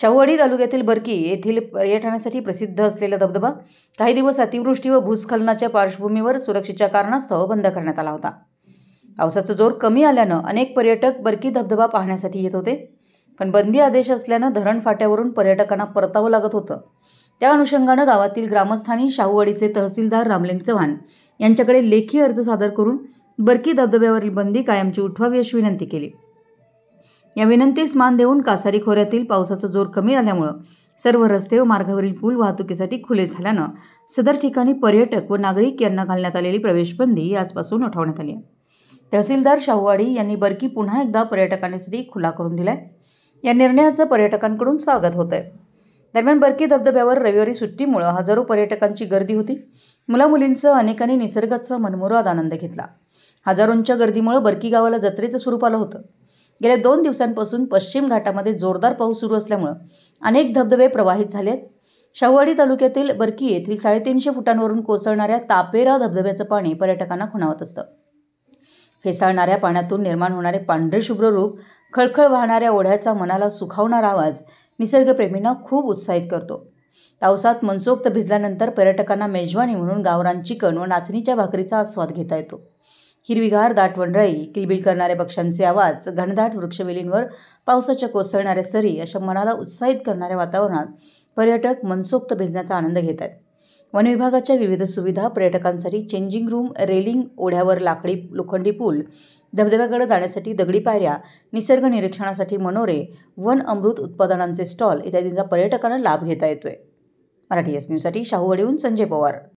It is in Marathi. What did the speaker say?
शाहूवाडी तालुक्यातील बरकी येथील पर्यटनासाठी प्रसिद्ध असलेला धबधबा काही दिवस अतिवृष्टी व भूस्खलनाच्या पार्श्वभूमीवर सुरक्षेच्या कारणास्तव बंद करण्यात आला होता पावसाचा जोर कमी आल्यानं अनेक पर्यटक बरकी धबधबा पाहण्यासाठी येत होते पण बंदी आदेश असल्यानं धरण फाट्यावरून पर्यटकांना परतावं लागत होतं त्या अनुषंगानं गावातील ग्रामस्थांनी शाहूवाडीचे तहसीलदार रामलिंग चव्हाण यांच्याकडे लेखी अर्ज सादर करून बरकी धबधब्यावरील बंदी कायमची उठवावी अशी विनंती केली या विनंतीस मान देऊन कासारी खोऱ्यातील पावसाचा जोर कमी आल्यामुळं सर्व रस्ते व मार्गावरील पूल वाहतुकीसाठी खुले झाल्यानं सदर ठिकाणी पर्यटक व नागरिक यांना घालण्यात आलेली प्रवेशबंदी आजपासून उठवण्यात आली आहे तहसीलदार शाहूवाडी यांनी बरकी पुन्हा एकदा पर्यटकांसाठी खुला करून दिलाय या निर्णयाचं पर्यटकांकडून स्वागत होत आहे दरम्यान बरकी धबधब्यावर रविवारी सुट्टीमुळं हजारो पर्यटकांची गर्दी होती मुलामुलींचं अनेकांनी निसर्गाचा मनमुराद आनंद घेतला हजारोंच्या गर्दीमुळे बरकी गावाला जत्रेचं स्वरूप आलं होतं गेल्या दोन दिवसांपासून पश्चिम घाटामध्ये जोरदार पाऊस सुरू असल्यामुळं अनेक धबधबे प्रवाहित झाले आहेत तालुक्यातील बरकी येथील साडेतीनशे फुटांवरून कोसळणाऱ्या तापेरा धबधब्याचं पाणी पर्यटकांना खुणावत असतं फेसाळणाऱ्या पाण्यातून निर्माण होणारे पांढरेशुभ्र रूप खळखळ वाहणाऱ्या ओढ्याचा मनाला सुखावणारा आवाज निसर्गप्रेमींना खूप उत्साहित करतो पावसात मनसोक्त भिजल्यानंतर पर्यटकांना मेजवानी म्हणून गावरान चिकन व नाचणीच्या भाकरीचा आस्वाद घेता येतो हिरवीगार दाट वनराई किलबिल करणाऱ्या पक्ष्यांचे आवाज घनदाट वृक्षवेलींवर पावसाच्या कोसळणाऱ्या सरी अशा मनाला उत्साहित करणाऱ्या वातावरणात पर्यटक मनसोक्त भिजण्याचा आनंद घेत आहेत वनविभागाच्या विविध सुविधा पर्यटकांसाठी चेंजिंग रूम रेलिंग ओढ्यावर लाकडी लोखंडी पूल धबधब्याकडे जाण्यासाठी दगडी पायऱ्या निसर्ग निरीक्षणासाठी मनोरे वन अमृत उत्पादनांचे स्टॉल इत्यादींचा पर्यटकांना लाभ घेता येतोय मराठी एस न्यूजसाठी शाहूवाडीहून संजय पवार